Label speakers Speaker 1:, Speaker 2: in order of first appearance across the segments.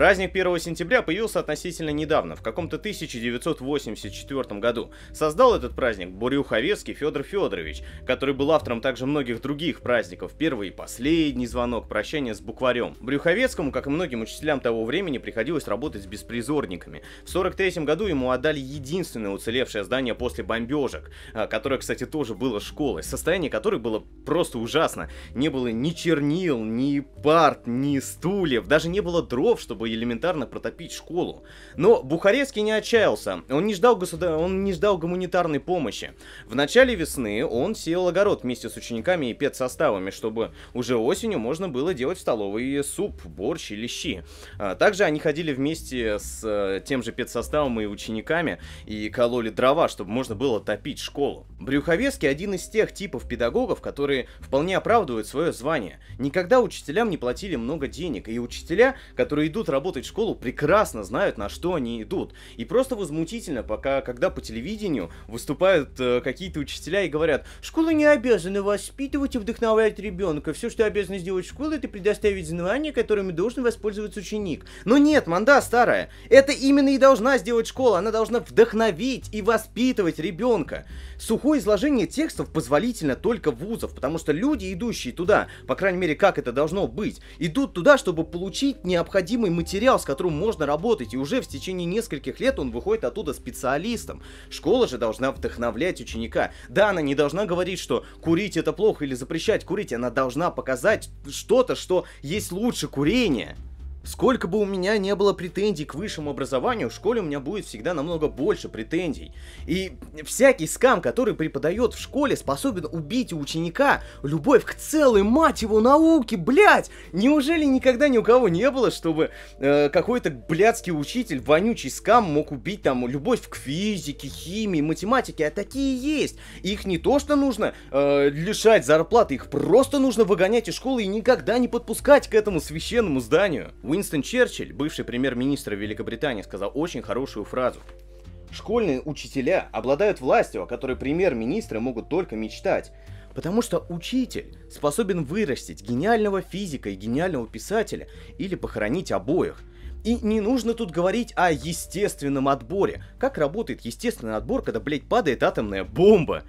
Speaker 1: Праздник 1 сентября появился относительно недавно, в каком-то 1984 году. Создал этот праздник Бурюховецкий Федор Федорович, который был автором также многих других праздников «Первый и последний звонок», «Прощание с букварем». Брюховецкому, как и многим учителям того времени, приходилось работать с беспризорниками. В 1943 году ему отдали единственное уцелевшее здание после бомбежек, а, которое, кстати, тоже было школой, состояние которой было просто ужасно. Не было ни чернил, ни парт, ни стульев, даже не было дров, чтобы элементарно протопить школу. Но Бухарецкий не отчаялся, он не ждал, государ... он не ждал гуманитарной помощи. В начале весны он сел огород вместе с учениками и педсоставами, чтобы уже осенью можно было делать в столовой суп, борщ или щи. А, также они ходили вместе с э, тем же педсоставом и учениками и кололи дрова, чтобы можно было топить школу. Брюховецкий один из тех типов педагогов, которые вполне оправдывают свое звание. Никогда учителям не платили много денег, и учителя, которые идут работать в школу, прекрасно знают, на что они идут. И просто возмутительно, пока, когда по телевидению выступают э, какие-то учителя и говорят, школа не обязана воспитывать и вдохновлять ребенка. Все, что обязана сделать школа, это предоставить знания, которыми должен воспользоваться ученик. Но нет, манда старая. Это именно и должна сделать школа. Она должна вдохновить и воспитывать ребенка. Сухое изложение текстов позволительно только вузов, потому что люди, идущие туда, по крайней мере, как это должно быть, идут туда, чтобы получить необходимый материал материал, с которым можно работать, и уже в течение нескольких лет он выходит оттуда специалистом. Школа же должна вдохновлять ученика. Да, она не должна говорить, что курить это плохо или запрещать курить, она должна показать что-то, что есть лучше курения. Сколько бы у меня не было претензий к высшему образованию, в школе у меня будет всегда намного больше претензий. И всякий скам, который преподает в школе, способен убить ученика любовь к целой, мать его, науки, блядь! Неужели никогда ни у кого не было, чтобы э, какой-то блядский учитель, вонючий скам мог убить там любовь к физике, химии, математике, а такие есть. Их не то что нужно э, лишать зарплаты, их просто нужно выгонять из школы и никогда не подпускать к этому священному зданию. Уинстон Черчилль, бывший премьер-министр Великобритании, сказал очень хорошую фразу. Школьные учителя обладают властью, о которой премьер-министры могут только мечтать. Потому что учитель способен вырастить гениального физика и гениального писателя или похоронить обоих. И не нужно тут говорить о естественном отборе. Как работает естественный отбор, когда, блядь, падает атомная бомба?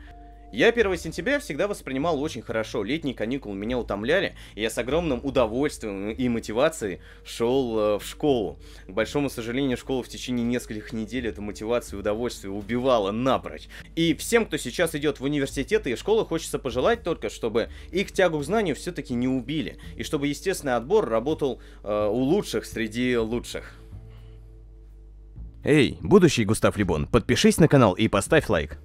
Speaker 1: Я 1 сентября всегда воспринимал очень хорошо. Летние каникулы меня утомляли, и я с огромным удовольствием и мотивацией шел э, в школу. К большому сожалению, школа в течение нескольких недель эту мотивацию и удовольствие убивала напрочь. И всем, кто сейчас идет в университеты и школы, хочется пожелать только, чтобы их тягу к знанию все-таки не убили, и чтобы естественный отбор работал э, у лучших среди лучших. Эй, будущий Густав Либон, подпишись на канал и поставь лайк.